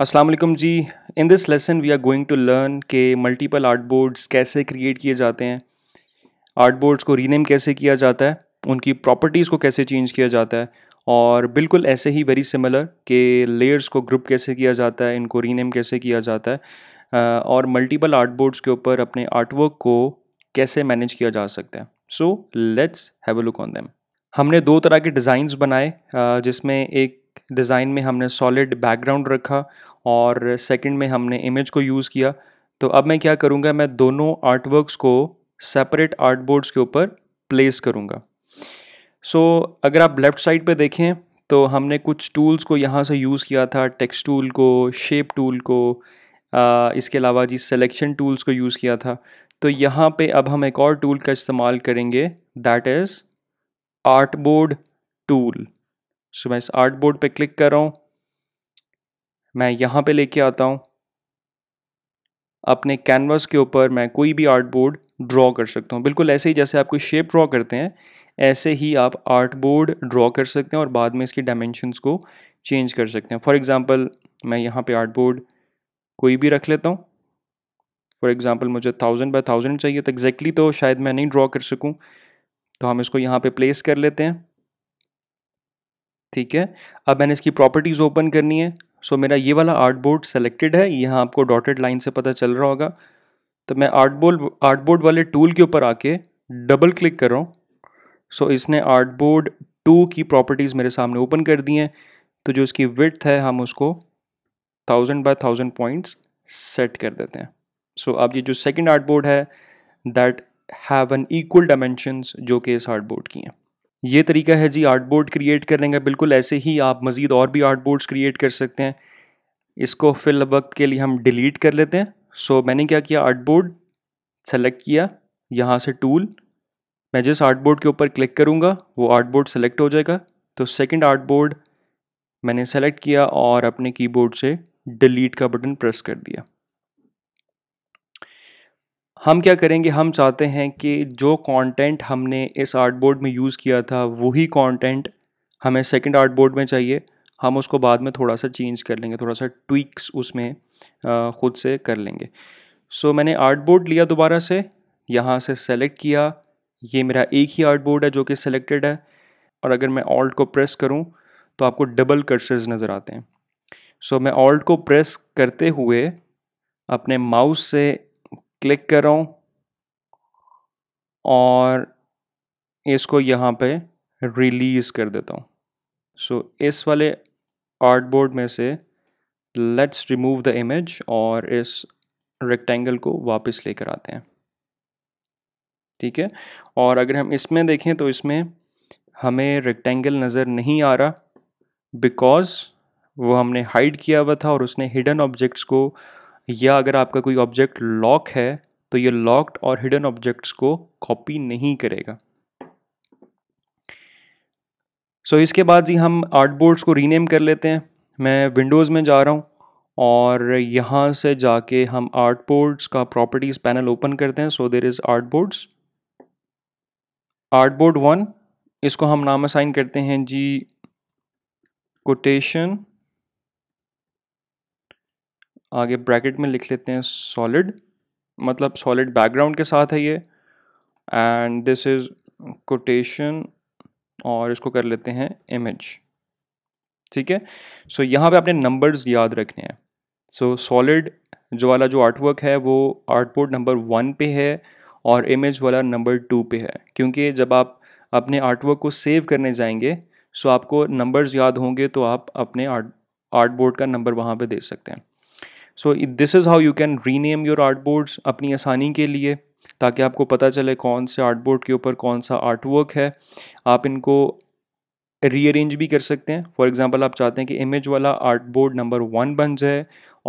Aslam ji in this lesson we are going to learn के multiple art boards कैसे create किए जाते हैं आर्ट बोर्ड्स को रीनेम कैसे किया जाता है उनकी प्रॉपर्टीज़ को कैसे चेंज किया जाता है और बिल्कुल ऐसे ही वेरी सिमिलर के लेयर्स को ग्रुप कैसे किया जाता है इनको रीनेम कैसे किया जाता है और मल्टीपल आर्ट बोर्ड्स के ऊपर अपने आर्टवर्क को कैसे मैनेज किया जा सकता है so let's have a look on them हमने दो तरह के डिज़ाइंस बनाए जिसमें एक डिज़ाइन में हमने सॉलिड बैकग्राउंड रखा और सेकंड में हमने इमेज को यूज़ किया तो अब मैं क्या करूँगा मैं दोनों आर्टवर्क्स को सेपरेट आर्ट बोर्ड्स के ऊपर प्लेस करूँगा सो so, अगर आप लेफ़्ट साइड पे देखें तो हमने कुछ टूल्स को यहाँ से यूज़ किया था टेक्स्ट टूल को शेप टूल को आ, इसके अलावा जी सेलेक्शन टूल्स को यूज़ किया था तो यहाँ पे अब हम एक और टूल का इस्तेमाल करेंगे that is art board tool so मैं इस आर्ट बोर्ड पर क्लिक कर रहा हूँ मैं यहाँ पे लेके आता हूँ अपने कैनवास के ऊपर मैं कोई भी आर्ट बोर्ड ड्रॉ कर सकता हूँ बिल्कुल ऐसे ही जैसे आप कोई शेप ड्रॉ करते हैं ऐसे ही आप आर्ट बोर्ड ड्रॉ कर सकते हैं और बाद में इसकी डायमेंशनस को चेंज कर सकते हैं फॉर एग्ज़ाम्पल मैं यहाँ पर आर्ट बोर्ड कोई भी रख लेता हूँ फॉर एग्ज़ाम्पल मुझे थाउजेंड बाई थाउजेंड चाहिए तो एग्जैक्टली तो शायद मैं नहीं ड्रॉ कर सकूँ तो हम इसको यहाँ पे प्लेस कर लेते हैं ठीक है अब मैंने इसकी प्रॉपर्टीज़ ओपन करनी है सो so, मेरा ये वाला आर्ट बोर्ड सेलेक्टेड है यहाँ आपको डॉटेड लाइन से पता चल रहा होगा तो मैं आर्ट बोर्ड आर्ट बोर्ड वाले टूल के ऊपर आके डबल क्लिक कर रहा हूँ सो so, इसने आर्ट बोर्ड टू की प्रॉपर्टीज़ मेरे सामने ओपन कर दी हैं तो जो इसकी विथ है हम उसको thousand by thousand points set कर देते हैं सो so, अब ये जो सेकेंड आर्ट बोर्ड है that have an equal dimensions जो कि इस आर्ट बोर्ड की हैं ये तरीका है जी आर्ट बोर्ड क्रिएट करने का बिल्कुल ऐसे ही आप मज़ीद और भी आर्ट बोर्ड्स क्रिएट कर सकते हैं इसको फिल वक्त के लिए हम डिलीट कर लेते हैं सो so, मैंने क्या किया आर्ट बोर्ड सेलेक्ट किया यहाँ से टूल मैं जिस आर्ट बोर्ड के ऊपर क्लिक करूँगा वो आर्ट बोर्ड सेलेक्ट हो जाएगा तो सेकेंड आर्ट बोर्ड मैंने सेलेक्ट किया और अपने कीबोर्ड से डिलीट का बटन प्रेस कर दिया हम क्या करेंगे हम चाहते हैं कि जो कंटेंट हमने इस आर्ट बोर्ड में यूज़ किया था वही कंटेंट हमें सेकंड आर्ट बोर्ड में चाहिए हम उसको बाद में थोड़ा सा चेंज कर लेंगे थोड़ा सा ट्विक्स उसमें ख़ुद से कर लेंगे सो so, मैंने आर्ट बोर्ड लिया दोबारा से यहाँ से सेलेक्ट किया ये मेरा एक ही आर्ट बोर्ड है जो कि सेलेक्टेड है और अगर मैं ऑल्ट को प्रेस करूँ तो आपको डबल कर्सर्स नज़र आते हैं सो so, मैं ऑल्ट को प्रेस करते हुए अपने माउस से क्लिक करो और इसको यहाँ पे रिलीज़ कर देता हूँ सो so, इस वाले आर्टबोर्ड में से लेट्स रिमूव द इमेज और इस रेक्टेंगल को वापस लेकर आते हैं ठीक है और अगर हम इसमें देखें तो इसमें हमें रेक्टेंगल नज़र नहीं आ रहा बिकॉज़ वो हमने हाइड किया हुआ था और उसने हिडन ऑब्जेक्ट्स को या अगर आपका कोई ऑब्जेक्ट लॉक है तो ये लॉक्ड और हिडन ऑब्जेक्ट्स को कॉपी नहीं करेगा सो so, इसके बाद जी हम आर्टबोर्ड्स को रीनेम कर लेते हैं मैं विंडोज़ में जा रहा हूँ और यहाँ से जाके हम आर्टबोर्ड्स का प्रॉपर्टीज़ पैनल ओपन करते हैं so there is artboards artboard one इसको हम नाम असाइन करते हैं जी कोटेशन आगे ब्रैकेट में लिख लेते हैं सॉलिड मतलब सॉलिड बैकग्राउंड के साथ है ये एंड दिस इज़ कोटेशन और इसको कर लेते हैं इमेज ठीक है सो so, यहाँ पे आपने नंबर्स याद रखने हैं सो so, सॉलिड जो वाला जो आर्टवर्क है वो आर्टबोर्ड नंबर वन पे है और इमेज वाला नंबर टू पे है क्योंकि जब आप अपने आर्टवर्क को सेव करने जाएंगे सो आपको नंबर्स याद होंगे तो आप अपने आर्ट आर्टबोर्ड का नंबर वहाँ पे दे सकते हैं so this is how you can rename your art boards अपनी आसानी के लिए ताकि आपको पता चले कौन से आर्ट बोर्ड के ऊपर कौन सा आर्ट वर्क है आप इनको रीअरेंज भी कर सकते हैं फॉर एग्ज़ाम्पल आप चाहते हैं कि इमेज वाला आर्ट बोर्ड नंबर वन बन जाए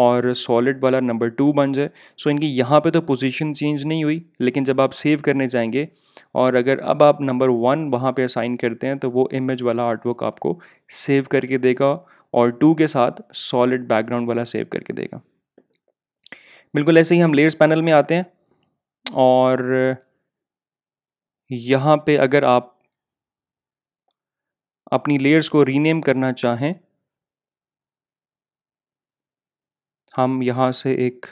और सॉलिड वाला नंबर टू बन जाए सो इनकी यहाँ पे तो पोजीशन चेंज नहीं हुई लेकिन जब आप सेव करने जाएंगे और अगर अब आप नंबर वन वहाँ पे असाइन करते हैं तो वो इमेज वाला आर्टवर्क आपको सेव करके देगा और टू के साथ सॉलिड बैकग्राउंड वाला सेव करके देगा बिल्कुल ऐसे ही हम लेयर्स पैनल में आते हैं और यहाँ पे अगर आप अपनी लेयर्स को रीनेम करना चाहें हम यहाँ से एक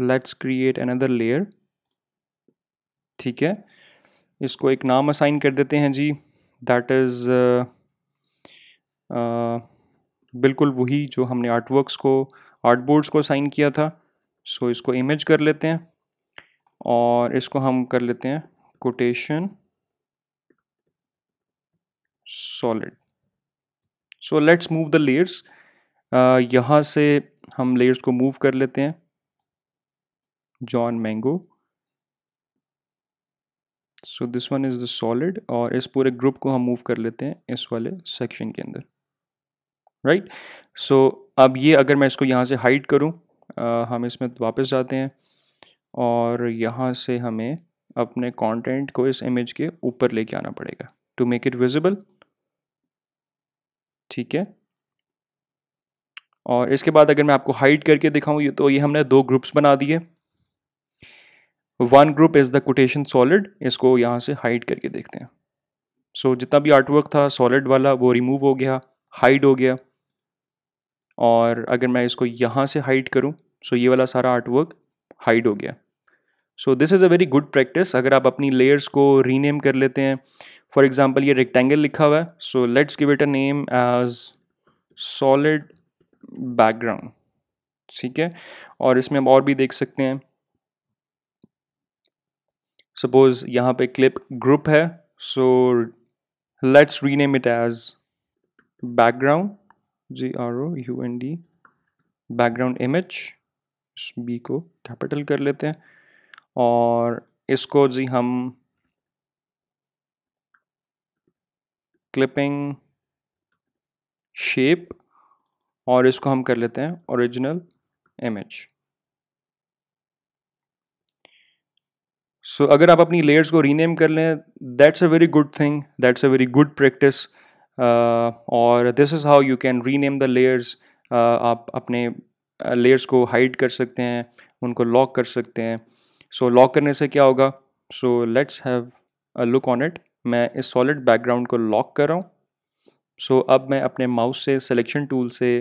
लेट्स क्रिएट अनदर लेयर ठीक है इसको एक नाम असाइन कर देते हैं जी दैट इज़ बिल्कुल वही जो हमने आर्टवर्क्स को आर्ट बोर्ड्स को साइन किया था सो इसको इमेज कर लेते हैं और इसको हम कर लेते हैं quotation solid so let's move the layers यहाँ से हम लेयर्स को मूव कर लेते हैं जॉन मैंगो so this one is the solid और इस पूरे ग्रुप को हम मूव कर लेते हैं इस वाले सेक्शन के अंदर राइट सो अब ये अगर मैं इसको यहाँ से हाइड करूँ हम इसमें वापस जाते हैं और यहाँ से हमें अपने कंटेंट को इस इमेज के ऊपर लेके आना पड़ेगा टू मेक इट विजिबल ठीक है और इसके बाद अगर मैं आपको हाइड करके दिखाऊं तो ये हमने दो ग्रुप्स बना दिए one group is the quotation solid इसको यहाँ से हाइड करके देखते हैं सो so, जितना भी आर्टवर्क था सॉलिड वाला वो रिमूव हो गया हाइड हो गया और अगर मैं इसको यहाँ से हाइड करूँ सो ये वाला सारा आर्टवर्क हाइड हो गया so this is a very good practice अगर आप अपनी लेयर्स को रीनेम कर लेते हैं फॉर एग्जाम्पल ये रेक्टेंगल लिखा हुआ है so let's give it a name as solid background ठीक है और इसमें हम और भी देख सकते हैं सपोज यहाँ पे क्लिप ग्रुप है so let's rename it as background G R background image B को कैपिटल कर लेते हैं और इसको जी हम क्लिपिंग शेप और इसको हम कर लेते हैं ओरिजिनल इमेज सो अगर आप अपनी लेयर्स को रीनेम कर लें that's a very good thing that's a very good practice Uh, और this is how you can rename the layers आप अपने लेयर्स uh, को हाइड कर सकते हैं उनको लॉक कर सकते हैं सो so, लॉक करने से क्या होगा so let's have a look on it मैं इस सॉलिड बैकग्राउंड को लॉक कर रहा हूँ सो so, अब मैं अपने माउस से सिलेक्शन टूल से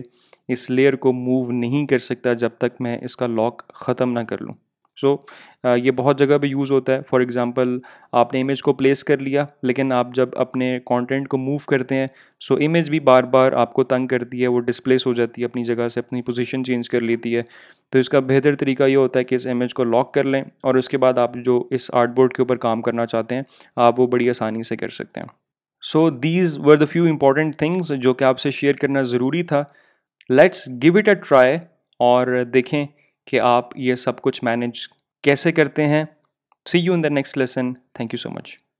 इस लेयर को मूव नहीं कर सकता जब तक मैं इसका लॉक ख़त्म ना कर लूँ सो so, uh, ये बहुत जगह पे यूज़ होता है फॉर एग्ज़ाम्पल आपने इमेज को प्लेस कर लिया लेकिन आप जब अपने कंटेंट को मूव करते हैं सो so इमेज भी बार बार आपको तंग करती है वो डिस्प्लेस हो जाती है अपनी जगह से अपनी पोजीशन चेंज कर लेती है तो इसका बेहतर तरीका ये होता है कि इस इमेज को लॉक कर लें और उसके बाद आप जो इस आर्टबोर्ड के ऊपर काम करना चाहते हैं आप वो बड़ी आसानी से कर सकते हैं so these were the few important things जो कि आपसे शेयर करना ज़रूरी था let's give it a try और देखें कि आप ये सब कुछ मैनेज कैसे करते हैं see you in the next lesson thank you so much